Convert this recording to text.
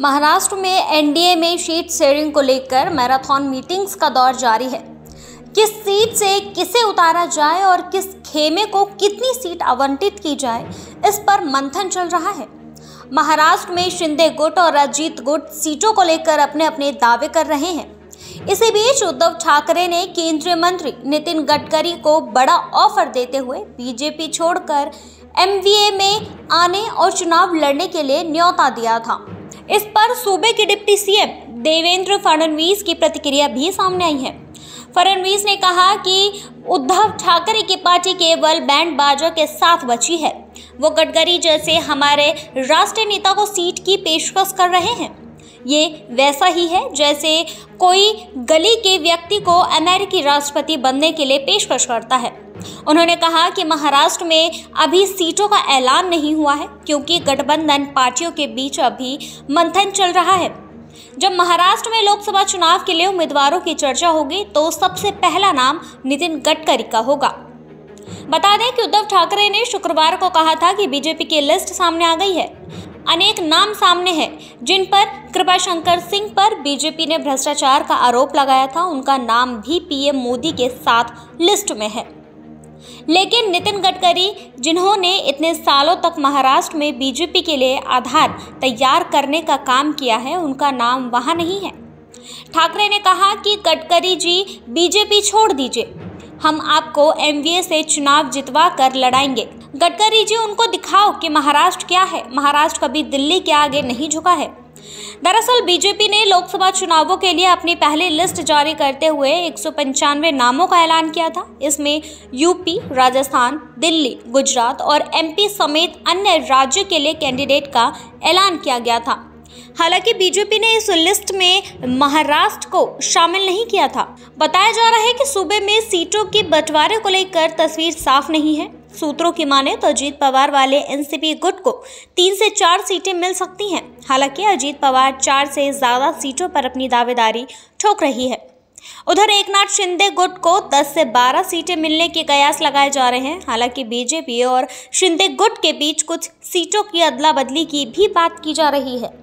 महाराष्ट्र में एनडीए में seat sharing को लेकर मैराथन मीटिंग्स का दौर जारी है किस सीट से किसे उतारा जाए और किस खेमे को कितनी सीट आवंटित की जाए इस पर मंथन चल रहा है महाराष्ट्र में शिंदे गुट और अजीत गुट सीटों को लेकर अपने अपने दावे कर रहे हैं इसी बीच उद्धव ठाकरे ने केंद्रीय मंत्री नितिन गडकरी को बड़ा ऑफर देते हुए बीजेपी छोड़कर एमवीए में आने और चुनाव लड़ने के लिए न्योता दिया था इस पर सूबे के डिप्टी सीएम देवेंद्र फडणवीस की प्रतिक्रिया भी सामने आई है फडणवीस ने कहा कि उद्धव ठाकरे की पार्टी केवल बैंड बाजों के साथ बची है वो गडकरी जैसे हमारे राष्ट्रीय नेता को सीट की पेशकश कर रहे हैं ये वैसा ही है जैसे कोई गली के व्यक्ति को अमेरिकी राष्ट्रपति बनने के लिए पेशकश करता है उन्होंने कहा कि महाराष्ट्र में अभी सीटों का ऐलान नहीं हुआ है क्योंकि गठबंधन पार्टियों के बीच अभी मंथन चल रहा है जब महाराष्ट्र में लोकसभा चुनाव के लिए उम्मीदवारों की चर्चा होगी तो सबसे पहला नाम नितिन गडकरी का होगा बता दें कि उद्धव ठाकरे ने शुक्रवार को कहा था कि बीजेपी की लिस्ट सामने आ गई है अनेक नाम सामने हैं जिन पर कृपाशंकर सिंह पर बीजेपी ने भ्रष्टाचार का आरोप लगाया था उनका नाम भी पीएम मोदी के साथ लिस्ट में है लेकिन नितिन गडकरी जिन्होंने इतने सालों तक महाराष्ट्र में बीजेपी के लिए आधार तैयार करने का काम किया है उनका नाम वहाँ नहीं है ठाकरे ने कहा कि गडकरी जी बीजेपी छोड़ दीजिए हम आपको एमवीए से चुनाव जितवा कर लड़ाएंगे गडकरी जी उनको दिखाओ कि महाराष्ट्र क्या है महाराष्ट्र कभी दिल्ली के आगे नहीं झुका है दरअसल बीजेपी ने लोकसभा चुनावों के लिए अपनी पहली लिस्ट जारी करते हुए एक नामों का ऐलान किया था इसमें यूपी राजस्थान दिल्ली गुजरात और एमपी समेत अन्य राज्यों के लिए कैंडिडेट का ऐलान किया गया था हालांकि बीजेपी ने इस लिस्ट में महाराष्ट्र को शामिल नहीं किया था बताया जा रहा है कि सूबे में सीटों के बंटवारे को लेकर तस्वीर साफ नहीं है सूत्रों की माने तो अजीत पवार वाले एनसीपी गुट को तीन से चार सीटें मिल सकती हैं हालांकि अजीत पवार चार से ज़्यादा सीटों पर अपनी दावेदारी ठोक रही है उधर एकनाथ शिंदे गुट को 10 से 12 सीटें मिलने के कयास लगाए जा रहे हैं हालांकि बीजेपी और शिंदे गुट के बीच कुछ सीटों की अदला बदली की भी बात की जा रही है